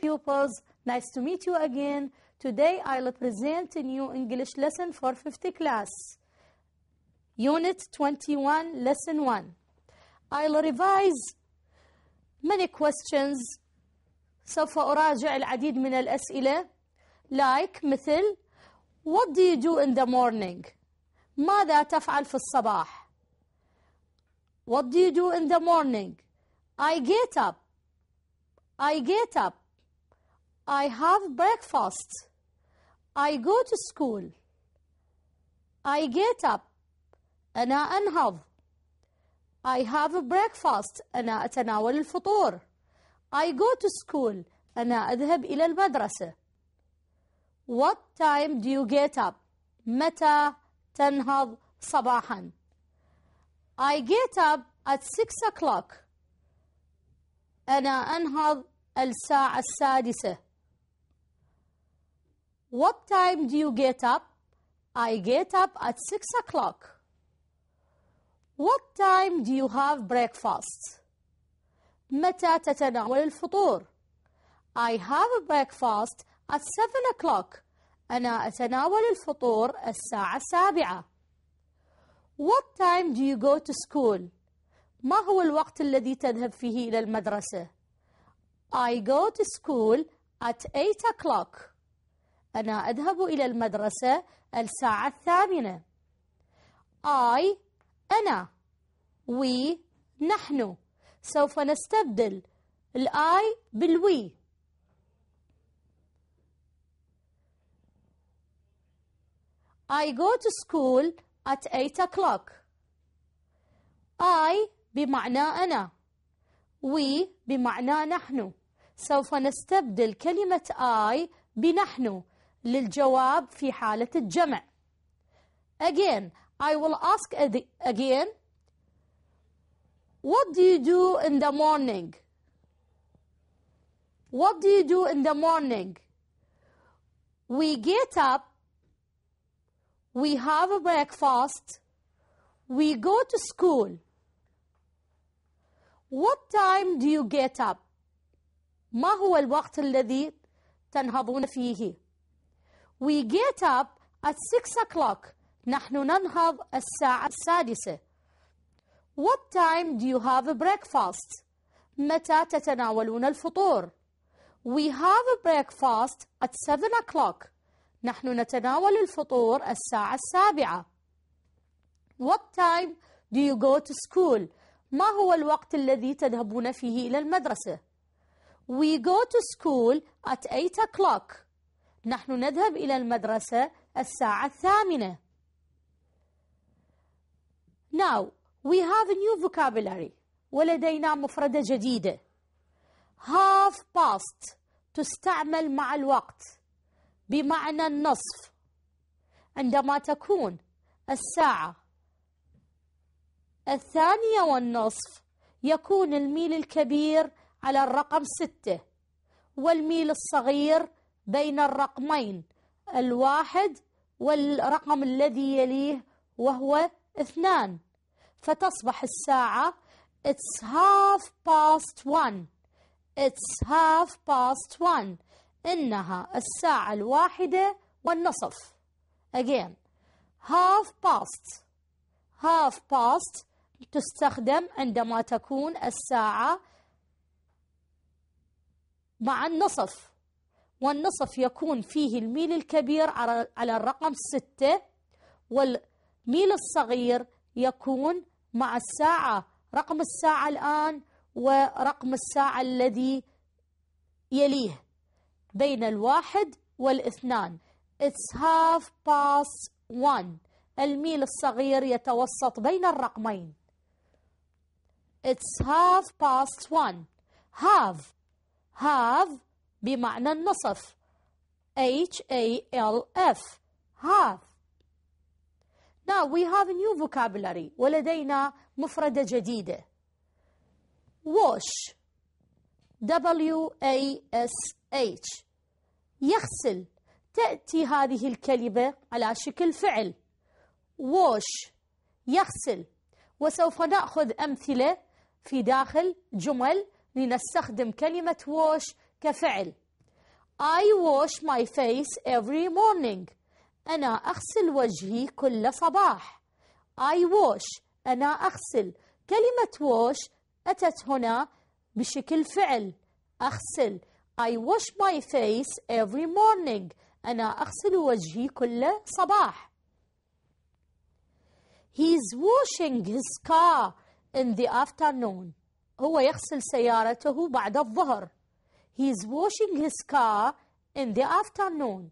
pupils, nice to meet you again. Today I'll present a new English lesson for 50 class. Unit 21, Lesson 1. I'll revise many questions. سوف أراجع العديد من الأسئلة like مثل What do you do in the morning? ماذا تفعل في الصباح? What do you do in the morning? I get up. I get up. I have breakfast. I go to school. I get up. أنا أنهض. I have a breakfast. أنا أتناول الفطور. I go to school. أنا أذهب إلى المدرسة. What time do you get up? متى تنهض صباحا? I get up at 6 o'clock. أنا أنهض الساعة السادسة. What time do you get up? I get up at 6 o'clock. What time do you have breakfast? متى تتناول الفطور؟ I have a breakfast at 7 o'clock. أنا أتناول الفطور الساعة السابعة. What time do you go to school? ما هو الوقت الذي تذهب فيه إلى المدرسة؟ I go to school at 8 o'clock. أنا أذهب إلى المدرسة الساعة الثامنة I أنا we نحن سوف نستبدل الآي بالوي I go to school at 8 o'clock. I بمعنى أنا. We بمعنى نحن. سوف نستبدل كلمة I بنحن للجواب في حالة الجمع again I will ask again what do you do in the morning what do you do in the morning we get up we have a breakfast we go to school What time do you get up? ما هو الوقت الذي تنهضون فيه؟ We get up at 6 o'clock. نحن ننهض الساعة السادسة. What time do you have breakfast? متى تتناولون الفطور؟ We have a breakfast at 7 o'clock. نحن نتناول الفطور الساعة السابعة. What time do you go to school? ما هو الوقت الذي تذهبون فيه إلى المدرسة؟ We go to school at 8 o'clock. نحن نذهب إلى المدرسة الساعة الثامنة Now we have a new vocabulary ولدينا مفردة جديدة half past تستعمل مع الوقت بمعنى النصف عندما تكون الساعة الثانية والنصف يكون الميل الكبير على الرقم ستة والميل الصغير بين الرقمين الواحد والرقم الذي يليه وهو اثنان فتصبح الساعة It's half past one It's half past one إنها الساعة الواحدة والنصف Again half past half past تستخدم عندما تكون الساعة مع النصف والنصف يكون فيه الميل الكبير على الرقم ستة والميل الصغير يكون مع الساعة رقم الساعة الآن ورقم الساعة الذي يليه بين الواحد والاثنان It's half past one الميل الصغير يتوسط بين الرقمين It's half past one Half Have بمعنى النصف H A L F half Now we have a new vocabulary ولدينا مفردة جديدة wash W A S H يغسل تأتي هذه الكلمة على شكل فعل wash يغسل وسوف نأخذ أمثلة في داخل جمل لنستخدم كلمة wash كفعل I wash my face every morning أنا أغسل وجهي كل صباح I wash أنا أغسل كلمة wash أتت هنا بشكل فعل أغسل I wash my face every morning أنا أغسل وجهي كل صباح He's washing his car in the afternoon هو يغسل سيارته بعد الظهر He is washing his car in the afternoon.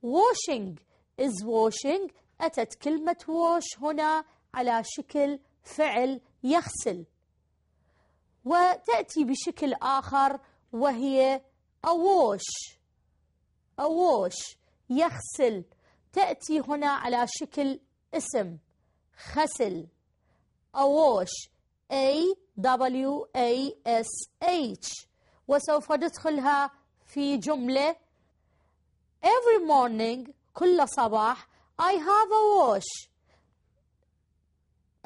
Washing is washing. أتت كلمة wash هنا على شكل فعل يغسل. وتأتي بشكل آخر وهي a wash. a wash يغسل. تأتي هنا على شكل اسم خسل. a wash. A W A S H وسوف ندخلها في جملة Every morning كل صباح I have a wash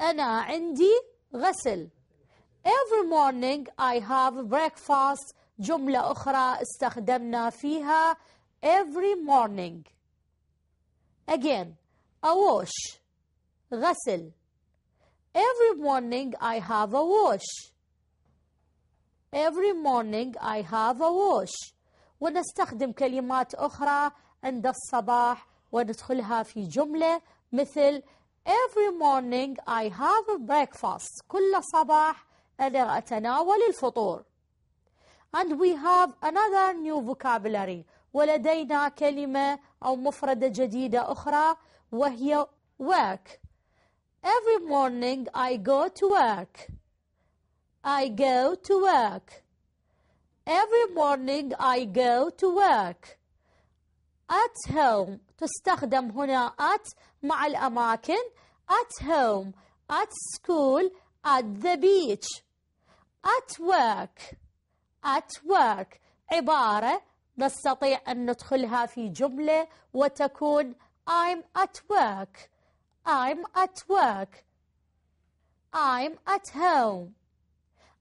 أنا عندي غسل Every morning I have breakfast جملة أخرى استخدمنا فيها every morning again a wash غسل every morning I have a wash Every morning I have a wash ونستخدم كلمات أخرى عند الصباح وندخلها في جملة مثل Every morning I have a breakfast كل صباح أنا أتناول الفطور And we have another new vocabulary ولدينا كلمة أو مفردة جديدة أخرى وهي work Every morning I go to work I go to work. Every morning I go to work. At home تستخدم هنا at مع الأماكن at home at school at the beach at work at work عبارة نستطيع أن ندخلها في جملة وتكون I'm at work I'm at work I'm at home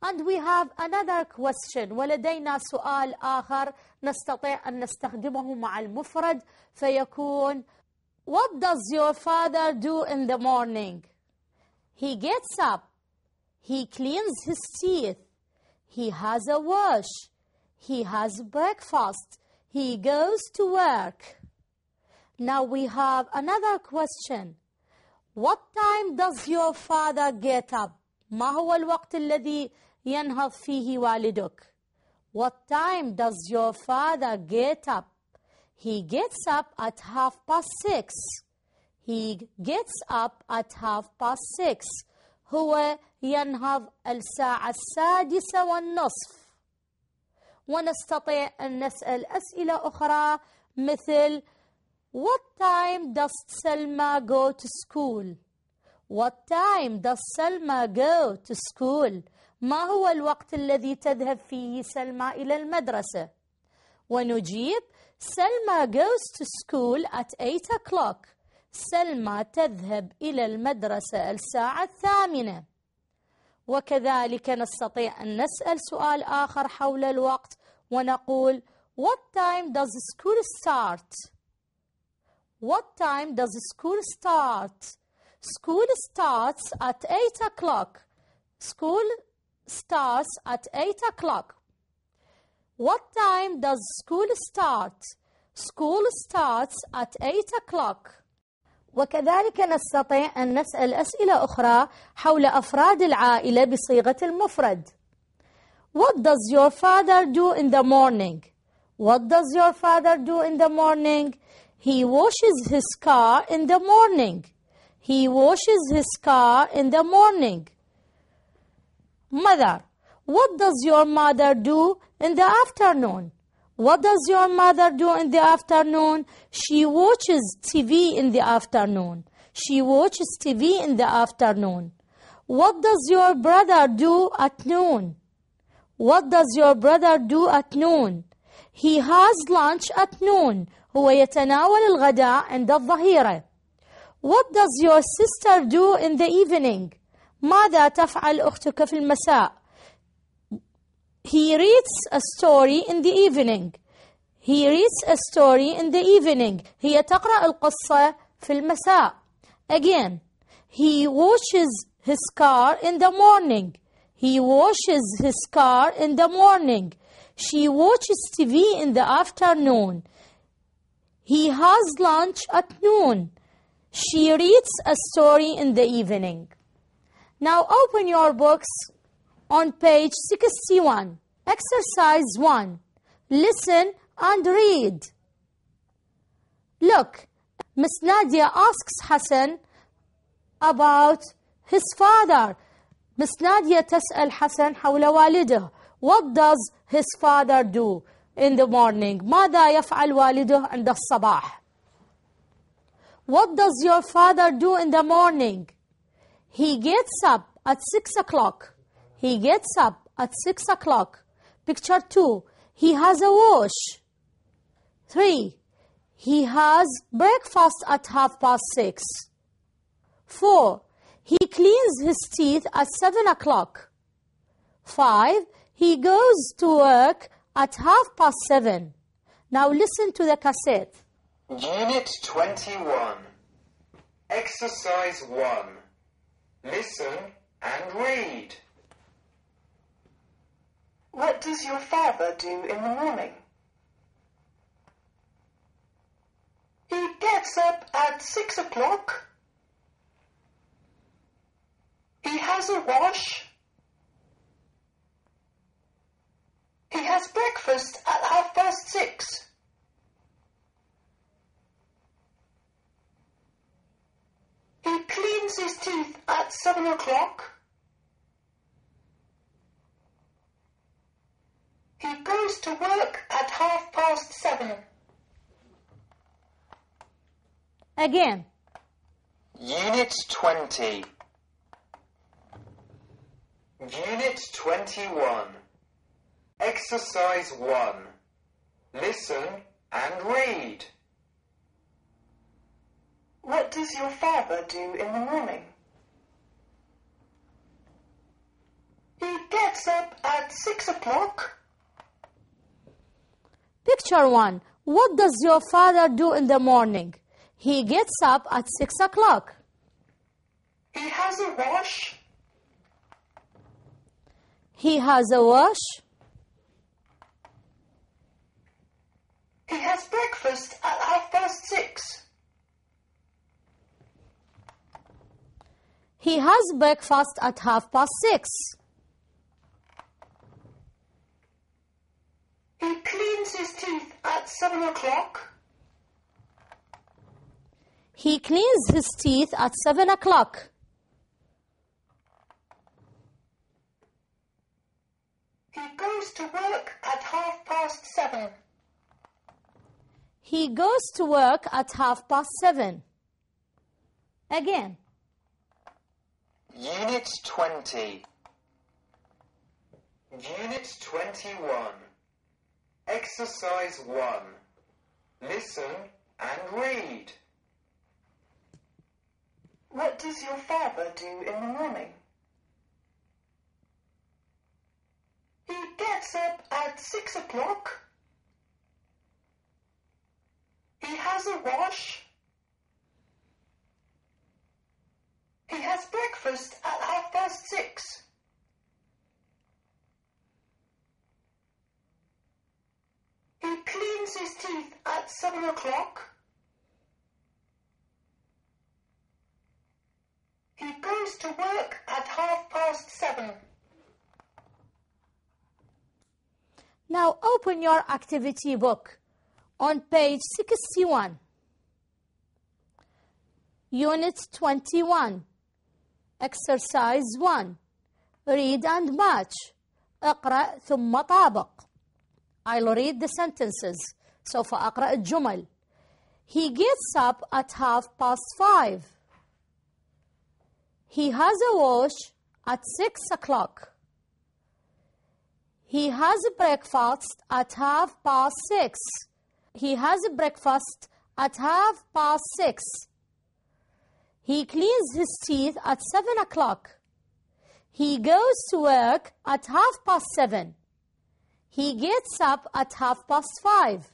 and we have another question ولدينا سؤال آخر نستطيع أن نستخدمه مع المفرد فيكون What does your father do in the morning? He gets up. He cleans his teeth. He has a wash. He has breakfast. He goes to work. Now we have another question. What time does your father get up؟ ما هو الوقت الذي ينهض فيه والدك What time does your father get up? He gets up at half past six. He gets up at half past six. هو ينهض الساعة السادسة والنصف. ونستطيع أن نسأل أسئلة أخرى مثل What time does Selma go to school? What time does Selma go to school? ما هو الوقت الذي تذهب فيه سلمى إلى المدرسة؟ ونجيب سلمى goes to school at 8 o'clock سلمى تذهب إلى المدرسة الساعة الثامنة وكذلك نستطيع أن نسأل سؤال آخر حول الوقت ونقول What time does school start? What time does school start? School starts at 8 o'clock. School starts at 8 o'clock. What time does school start? School starts at 8 o'clock. وكذلك نستطيع أن نسأل أسئلة أخرى حول أفراد العائلة بصيغة المفرد. What does your father do in the morning? What does your father do in the morning? He washes his car in the morning. He washes his car in the morning. Mother, what does your mother do in the afternoon? What does your mother do in the afternoon? She watches TV in the afternoon. She watches TV in the afternoon. What does your brother do at noon? What does your brother do at noon? He has lunch at noon. هو يتناول الغداء عند الظهيرة. What does your sister do in the evening? ماذا تفعل أختك في المساء؟ He reads a story in the evening. He reads a story in the evening. هي تقرأ القصة في المساء. Again, he washes his car in the morning. He washes his car in the morning. She watches TV in the afternoon. He has lunch at noon. She reads a story in the evening. Now open your books on page 61, exercise 1. Listen and read. Look, Miss Nadia asks Hassan about his father. Miss Nadia تسأل حسن حول والده. What does his father do in the morning? ماذا يفعل والده عند الصباح? What does your father do in the morning? He gets up at 6 o'clock. He gets up at 6 o'clock. Picture 2. He has a wash. 3. He has breakfast at half past 6. 4. He cleans his teeth at 7 o'clock. 5. He goes to work at half past 7. Now listen to the cassette. Unit 21. Exercise 1 listen, and read. What does your father do in the morning? He gets up at six o'clock. He has a wash. He has breakfast at half past six. He cleans his teeth at seven o'clock. He goes to work at half past seven. Again. Unit 20. Unit 21. Exercise 1. Listen and read. What does your father do in the morning? He gets up at six o'clock. Picture one. What does your father do in the morning? He gets up at six o'clock. He has a wash. He has a wash. He has breakfast at half past six. He has breakfast at half past six. He cleans his teeth at seven o'clock. He cleans his teeth at seven o'clock. He goes to work at half past seven. He goes to work at half past seven. Again. Unit 20. Unit 21. Exercise 1. Listen and read. What does your father do in the morning? He gets up at six o'clock. He has a wash He has breakfast at half past six. He cleans his teeth at seven o'clock. He goes to work at half past seven. Now open your activity book on page 61, unit 21. Exercise 1. Read and match. اقرأ ثم طابق. I'll read the sentences. سوف أقرأ الجمل. He gets up at half past five. He has a wash at six o'clock. He has breakfast at half past six. He has breakfast at half past six. He cleans his teeth at 7 o'clock. He goes to work at half past 7. He gets up at half past 5.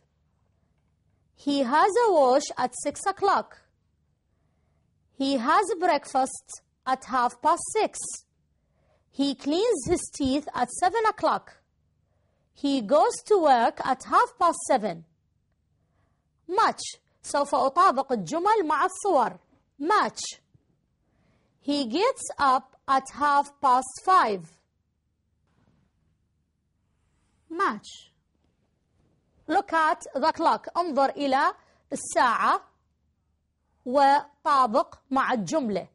He has a wash at 6 o'clock. He has breakfast at half past 6. He cleans his teeth at 7 o'clock. He goes to work at half past 7. Much سوف أطابق الجمل مع الصور. match. He gets up at half past five. Match. Look at the clock. انظر إلى الساعة وطابق مع الجملة.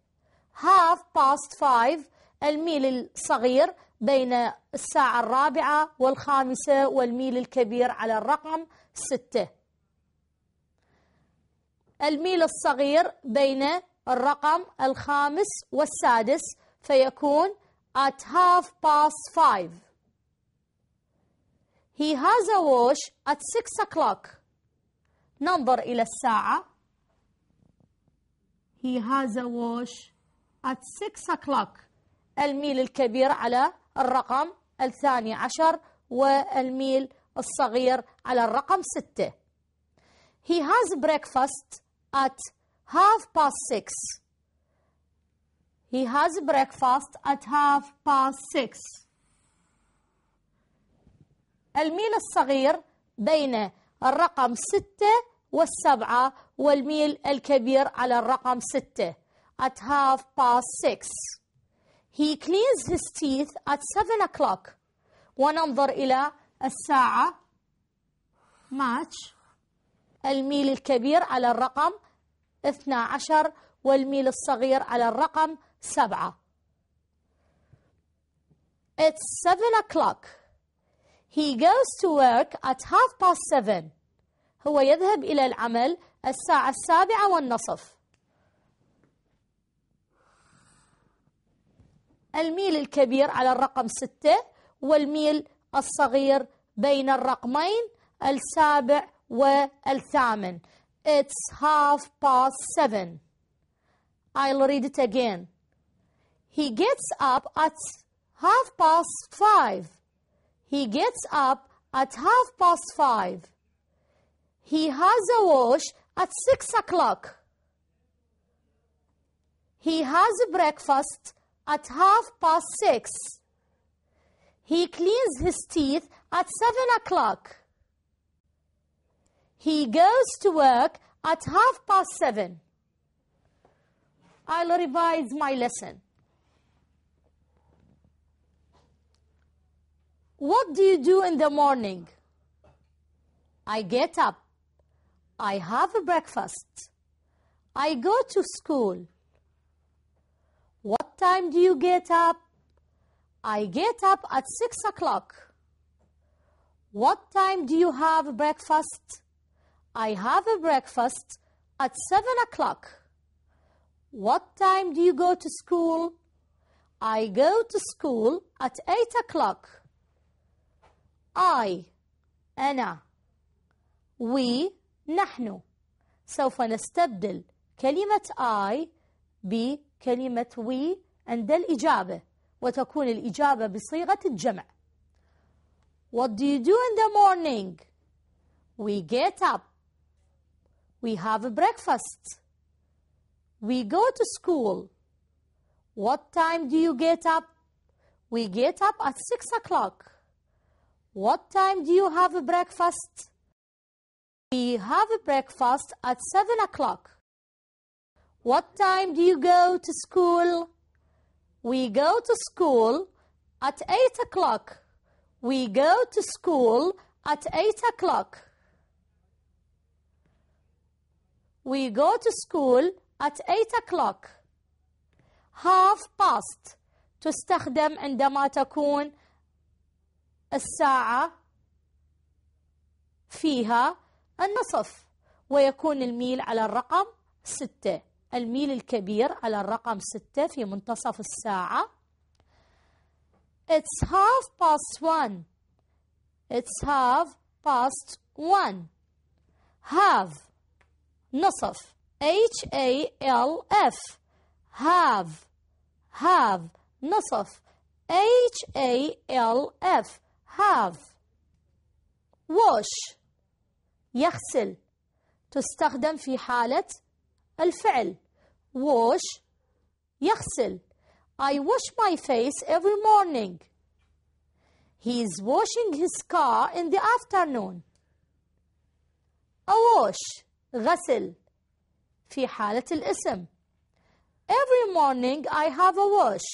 half past five الميل الصغير بين الساعة الرابعة والخامسة والميل الكبير على الرقم ستة. الميل الصغير بين الرقم الخامس والسادس فيكون at half past five He has a watch at six o'clock ننظر إلى الساعة He has a watch at six o'clock الميل الكبير على الرقم الثاني عشر والميل الصغير على الرقم ستة He has breakfast at half past six. He has breakfast at half past six. الميل الصغير بين الرقم ستة والسبعة والميل الكبير على الرقم ستة at half past six. He cleans his teeth at seven o'clock. وننظر إلى الساعة match الميل الكبير على الرقم 12 والميل الصغير على الرقم 7 It's 7 o'clock He goes to work at half past 7 هو يذهب إلى العمل الساعة السابعة والنصف الميل الكبير على الرقم 6 والميل الصغير بين الرقمين السابع والثامن It's half past seven. I'll read it again. He gets up at half past five. He gets up at half past five. He has a wash at six o'clock. He has breakfast at half past six. He cleans his teeth at seven o'clock. He goes to work at half past seven. I'll revise my lesson. What do you do in the morning? I get up. I have a breakfast. I go to school. What time do you get up? I get up at 6 o'clock. What time do you have breakfast? I have a breakfast at 7 o'clock. What time do you go to school? I go to school at 8 o'clock. I أنا we نحن سوف نستبدل كلمة I بكلمة we عند الإجابة وتكون الإجابة بصيغة الجمع What do you do in the morning? We get up we have a breakfast. We go to school. What time do you get up? We get up at 6 o'clock. What time do you have a breakfast? We have a breakfast at 7 o'clock. What time do you go to school? We go to school at 8 o'clock. We go to school at 8 o'clock. We go to school at 8 o'clock. Half past تستخدم عندما تكون الساعة فيها النصف ويكون الميل على الرقم 6 الميل الكبير على الرقم 6 في منتصف الساعة It's half past one It's half past one Have نصف H A L F have have نصف H A L F have wash يغسل تستخدم في حالة الفعل wash يغسل I wash my face every morning He is washing his car in the afternoon A wash غسل في حالة الاسم Every morning I have a wash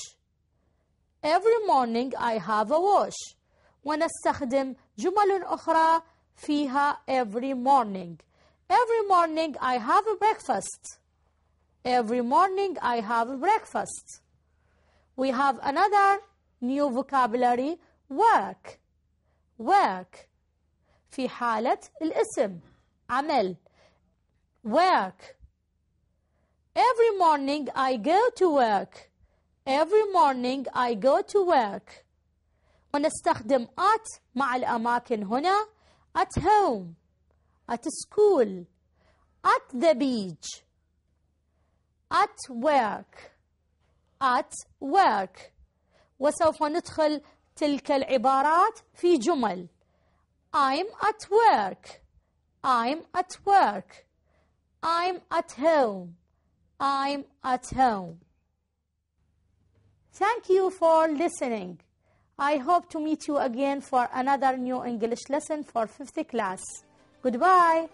Every morning I have a wash ونستخدم جمل أخرى فيها every morning Every morning I have a breakfast Every morning I have a breakfast We have another new vocabulary work work في حالة الاسم عمل work. Every morning I go to work. Every morning I go to work. ونستخدم at مع الأماكن هنا at home, at school, at the beach, at work, at work. وسوف ندخل تلك العبارات في جمل I'm at work I'm at work I'm at home. I'm at home. Thank you for listening. I hope to meet you again for another new English lesson for 5th class. Goodbye.